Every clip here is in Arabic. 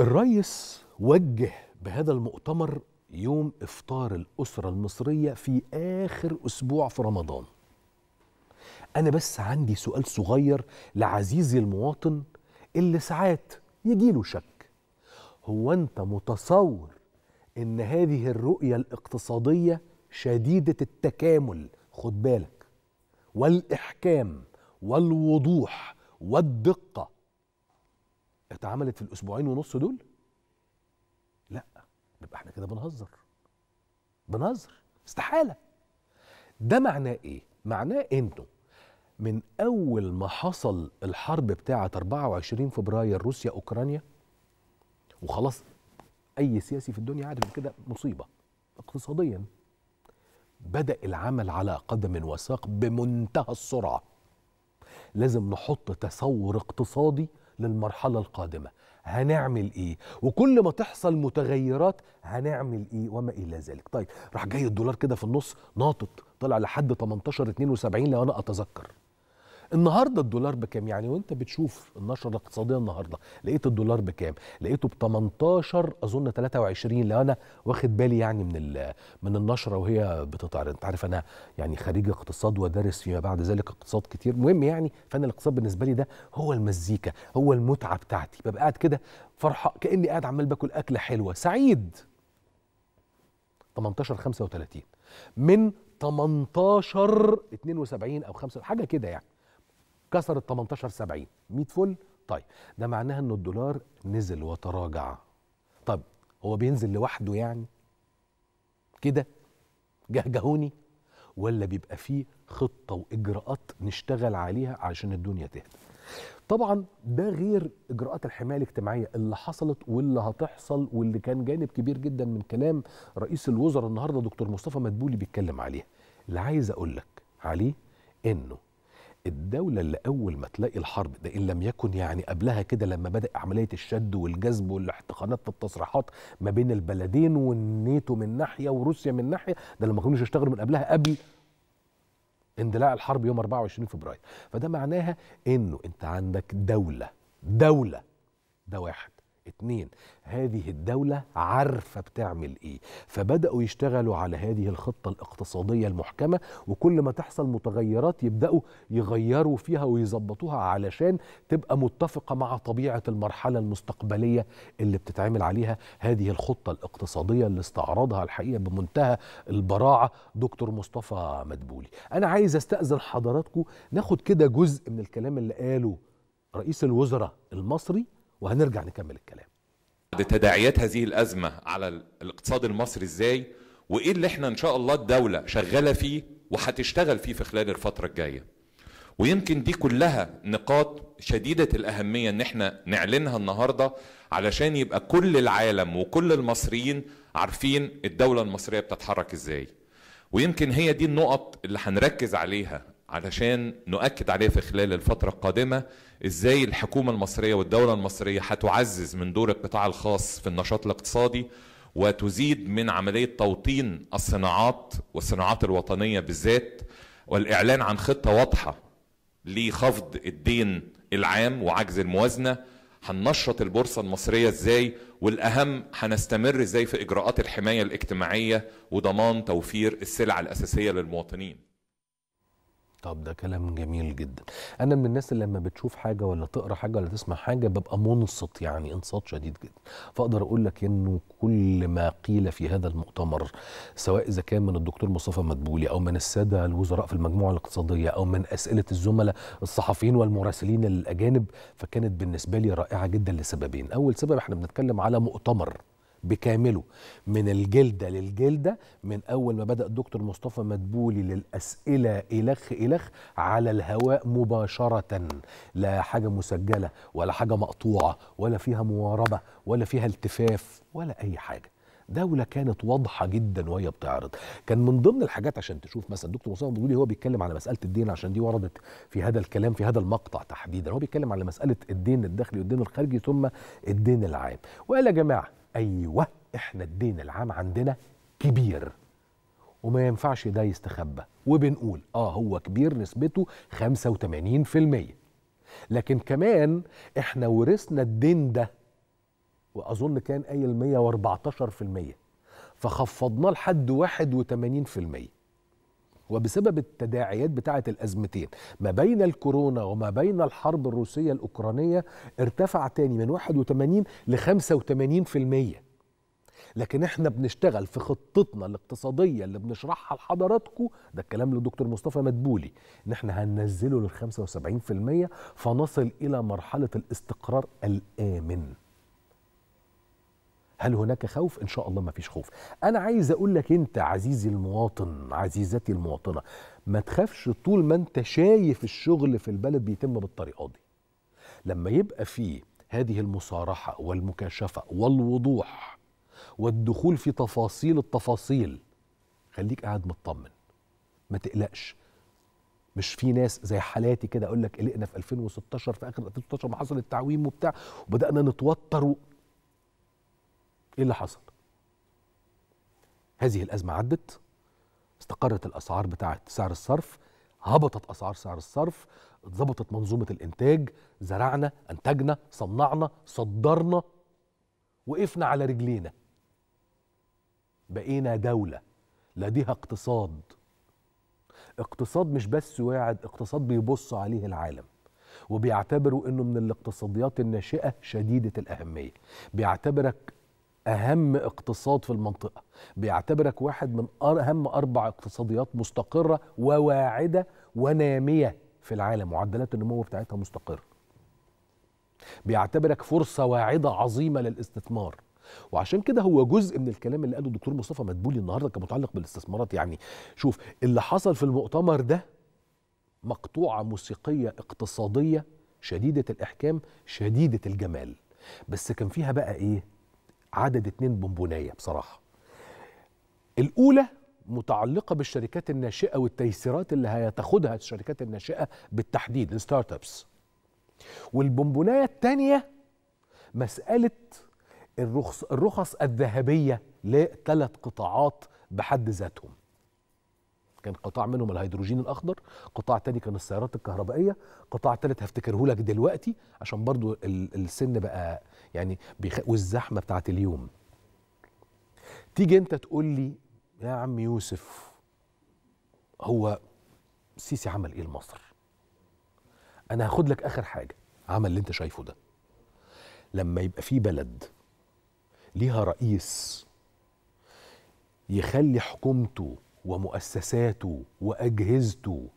الرئيس وجه بهذا المؤتمر يوم افطار الاسره المصريه في اخر اسبوع في رمضان انا بس عندي سؤال صغير لعزيزي المواطن اللي ساعات يجيله شك هو انت متصور ان هذه الرؤيه الاقتصاديه شديده التكامل خد بالك والاحكام والوضوح والدقه اتعملت في الاسبوعين ونص دول لا يبقى احنا كده بنهزر بنهزر استحاله ده معناه ايه معناه انه من اول ما حصل الحرب بتاعه 24 فبراير روسيا اوكرانيا وخلاص اي سياسي في الدنيا عارف كده مصيبه اقتصاديا بدا العمل على قدم وساق بمنتهى السرعه لازم نحط تصور اقتصادي للمرحله القادمه هنعمل ايه وكل ما تحصل متغيرات هنعمل ايه وما الى ذلك طيب راح جاي الدولار كده في النص ناطط طلع لحد 18 72 لو انا اتذكر النهارده الدولار بكام يعني وانت بتشوف النشره الاقتصاديه النهارده لقيت الدولار بكام لقيته ب 18 اظن 23 لو انا واخد بالي يعني من من النشره وهي بتتعرض انت عارف انا يعني خريج اقتصاد ودارس فيما بعد ذلك اقتصاد كتير مهم يعني فانا الاقتصاد بالنسبه لي ده هو المزيكا هو المتعه بتاعتي ببقى قاعد كده فرحه كاني قاعد عمال باكل اكله حلوه سعيد 18 35 من 18 72 او 5 حاجه كده يعني كسرت 18 70 100 فل طيب ده معناها ان الدولار نزل وتراجع طب هو بينزل لوحده يعني كده جهجهوني ولا بيبقى فيه خطه واجراءات نشتغل عليها عشان الدنيا تهدى طبعا ده غير اجراءات الحمايه الاجتماعيه اللي حصلت واللي هتحصل واللي كان جانب كبير جدا من كلام رئيس الوزراء النهارده دكتور مصطفى مدبولي بيتكلم عليها اللي عايز اقول لك عليه انه الدولة اللي أول ما تلاقي الحرب ده إن لم يكن يعني قبلها كده لما بدأ عملية الشد والجذب والاحتقانات في التصريحات ما بين البلدين والنيتو من ناحية وروسيا من ناحية ده اللي ما كانوش يشتغلوا من قبلها قبل اندلاع الحرب يوم 24 فبراير فده معناها إنه أنت عندك دولة دولة ده واحد اتنين هذه الدولة عارفة بتعمل ايه فبدأوا يشتغلوا على هذه الخطة الاقتصادية المحكمة وكل ما تحصل متغيرات يبدأوا يغيروا فيها ويظبطوها علشان تبقى متفقة مع طبيعة المرحلة المستقبلية اللي بتتعمل عليها هذه الخطة الاقتصادية اللي استعرضها الحقيقة بمنتهى البراعة دكتور مصطفى مدبولي أنا عايز استأذن حضراتكم ناخد كده جزء من الكلام اللي قاله رئيس الوزراء المصري وهنرجع نكمل الكلام تداعيات هذه الأزمة على الاقتصاد المصري إزاي وإيه اللي إحنا إن شاء الله الدولة شغالة فيه وهتشتغل فيه في خلال الفترة الجاية ويمكن دي كلها نقاط شديدة الأهمية إن إحنا نعلنها النهاردة علشان يبقى كل العالم وكل المصريين عارفين الدولة المصرية بتتحرك إزاي ويمكن هي دي النقط اللي هنركز عليها علشان نؤكد عليه في خلال الفترة القادمة ازاي الحكومة المصرية والدولة المصرية هتعزز من دور القطاع الخاص في النشاط الاقتصادي وتزيد من عملية توطين الصناعات والصناعات الوطنية بالذات والإعلان عن خطة واضحة لخفض الدين العام وعجز الموازنة هننشط البورصة المصرية ازاي والأهم هنستمر ازاي في إجراءات الحماية الاجتماعية وضمان توفير السلع الأساسية للمواطنين طب ده كلام جميل جدا انا من الناس اللي لما بتشوف حاجه ولا تقرا حاجه ولا تسمع حاجه ببقى منصت يعني انصات شديد جدا فاقدر اقول لك انه كل ما قيل في هذا المؤتمر سواء اذا كان من الدكتور مصطفى مدبولي او من الساده الوزراء في المجموعه الاقتصاديه او من اسئله الزملاء الصحفيين والمراسلين الاجانب فكانت بالنسبه لي رائعه جدا لسببين اول سبب احنا بنتكلم على مؤتمر بكامله من الجلدة للجلدة من أول ما بدأ الدكتور مصطفى مدبولي للأسئلة إلخ إلخ على الهواء مباشرة لا حاجة مسجلة ولا حاجة مقطوعة ولا فيها مواربة ولا فيها التفاف ولا أي حاجة دولة كانت واضحة جدا وهي بتعرض كان من ضمن الحاجات عشان تشوف مثلا دكتور مصطفى مدبولي هو بيتكلم على مسألة الدين عشان دي وردت في هذا الكلام في هذا المقطع تحديدا هو بيتكلم على مسألة الدين الداخلي والدين الخارجي ثم الدين العام وقال يا جماعة ايوه احنا الدين العام عندنا كبير وما ينفعش ده يستخبى وبنقول اه هو كبير نسبته 85% لكن كمان احنا ورثنا الدين ده واظن كان قايل 114% فخفضناه لحد 81% وبسبب التداعيات بتاعة الأزمتين ما بين الكورونا وما بين الحرب الروسية الأوكرانية ارتفع تاني من 81 ل 85% لكن احنا بنشتغل في خطتنا الاقتصادية اللي بنشرحها لحضراتكم ده الكلام للدكتور مصطفى مدبولي ان احنا هننزله لل 75% فنصل الى مرحلة الاستقرار الآمن هل هناك خوف؟ إن شاء الله ما فيش خوف أنا عايز أقول لك أنت عزيزي المواطن عزيزتي المواطنة ما تخافش طول ما أنت شايف الشغل في البلد بيتم بالطريقة دي لما يبقى فيه هذه المصارحة والمكاشفة والوضوح والدخول في تفاصيل التفاصيل خليك قاعد مطمن ما تقلقش مش في ناس زي حالاتي كده اقول لك قلقنا في 2016 في اخر 2016 ما حصل التعويم وبتاع وبدانا نتوتر و... ايه اللي حصل هذه الازمه عدت استقرت الاسعار بتاعت سعر الصرف هبطت اسعار سعر الصرف اتظبطت منظومه الانتاج زرعنا انتجنا صنعنا صدرنا وقفنا على رجلينا بقينا دوله لديها اقتصاد اقتصاد مش بس واعد اقتصاد بيبص عليه العالم وبيعتبروا انه من الاقتصاديات الناشئه شديده الاهميه بيعتبرك اهم اقتصاد في المنطقه بيعتبرك واحد من اهم اربع اقتصاديات مستقره وواعده وناميه في العالم معدلات النمو بتاعتها مستقره بيعتبرك فرصه واعده عظيمه للاستثمار وعشان كده هو جزء من الكلام اللي قاله الدكتور مصطفى مدبولي النهارده كمتعلق بالاستثمارات يعني شوف اللي حصل في المؤتمر ده مقطوعه موسيقيه اقتصاديه شديده الاحكام شديده الجمال بس كان فيها بقى ايه عدد اتنين بونبونايه بصراحه. الاولى متعلقه بالشركات الناشئه والتيسيرات اللي هتاخدها الشركات الناشئه بالتحديد الستارت ابس. والبونبونايه الثانيه مساله الرخص الرخص الذهبيه لثلاث قطاعات بحد ذاتهم. كان قطاع منهم الهيدروجين الاخضر قطاع تاني كان السيارات الكهربائيه قطاع تالت هفتكره لك دلوقتي عشان برضو السن بقى يعني بيخ... والزحمه بتاعت اليوم تيجي انت تقول لي يا عم يوسف هو سيسي عمل ايه لمصر انا هاخد لك اخر حاجه عمل اللي انت شايفه ده لما يبقى في بلد ليها رئيس يخلي حكومته ومؤسساته واجهزته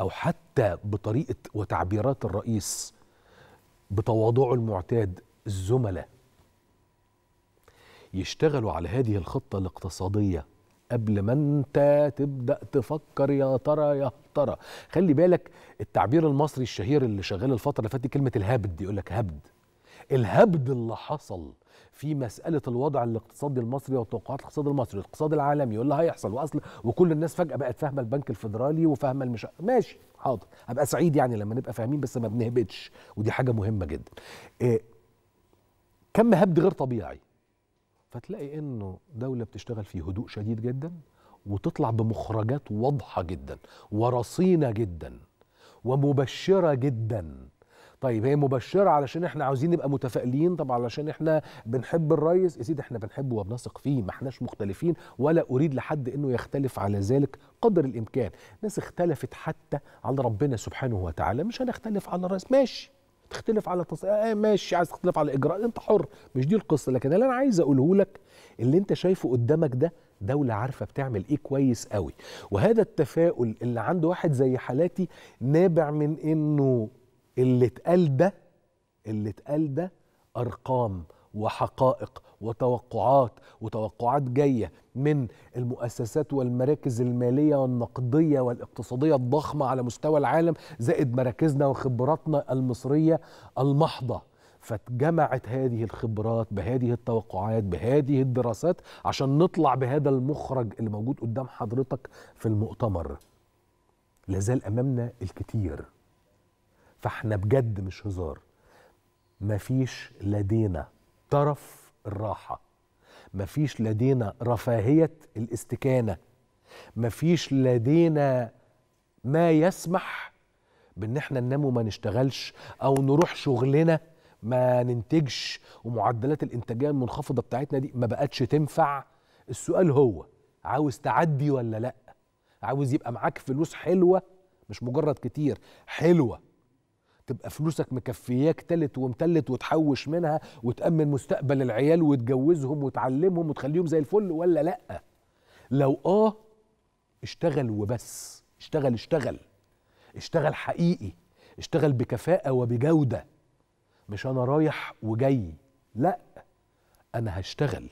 او حتى بطريقه وتعبيرات الرئيس بتواضعه المعتاد الزملاء يشتغلوا على هذه الخطه الاقتصاديه قبل ما انت تبدا تفكر يا ترى يا ترى خلي بالك التعبير المصري الشهير اللي شغال الفتره اللي فاتت كلمه الهبد يقول لك هبد الهبد اللي حصل في مساله الوضع الاقتصادي المصري وتوقعات الاقتصاد المصري الاقتصاد العالمي واللي هيحصل واصل وكل الناس فجاه بقت فاهمه البنك الفيدرالي وفاهمه المش ماشي حاضر ابقى سعيد يعني لما نبقى فاهمين بس ما بنهبطش ودي حاجه مهمه جدا إيه كم هبد غير طبيعي فتلاقي انه دوله بتشتغل في هدوء شديد جدا وتطلع بمخرجات واضحه جدا ورصينه جدا ومبشره جدا طيب هي مبشره علشان احنا عاوزين نبقى متفائلين طب علشان احنا بنحب الريس يا سيدي احنا بنحبه وبنثق فيه ما احناش مختلفين ولا اريد لحد انه يختلف على ذلك قدر الامكان ناس اختلفت حتى على ربنا سبحانه وتعالى مش هنختلف على الريس ماشي تختلف على تص... آه ماشي عايز تختلف على اجراء انت حر مش دي القصه لكن اللي انا عايز اقوله لك اللي انت شايفه قدامك ده دولة عارفة بتعمل ايه كويس قوي وهذا التفاؤل اللي عند واحد زي حالاتي نابع من انه اللي اتقال ده اللي اتقال ده ارقام وحقائق وتوقعات وتوقعات جايه من المؤسسات والمراكز الماليه والنقديه والاقتصاديه الضخمه على مستوى العالم زائد مراكزنا وخبراتنا المصريه المحضه فاتجمعت هذه الخبرات بهذه التوقعات بهذه الدراسات عشان نطلع بهذا المخرج اللي موجود قدام حضرتك في المؤتمر لازال امامنا الكتير فاحنا بجد مش هزار مفيش لدينا طرف الراحة مفيش لدينا رفاهية الاستكانة مفيش لدينا ما يسمح بان احنا ننام وما نشتغلش او نروح شغلنا ما ننتجش ومعدلات الانتاجيه المنخفضه بتاعتنا دي ما بقتش تنفع السؤال هو عاوز تعدي ولا لا عاوز يبقى معاك فلوس حلوه مش مجرد كتير حلوه تبقى فلوسك مكفياك تلت ومتلت وتحوش منها وتأمن مستقبل العيال وتجوزهم وتعلمهم وتخليهم زي الفل ولا لأ لو آه اشتغل وبس اشتغل اشتغل اشتغل حقيقي اشتغل بكفاءة وبجودة مش أنا رايح وجاي لأ أنا هشتغل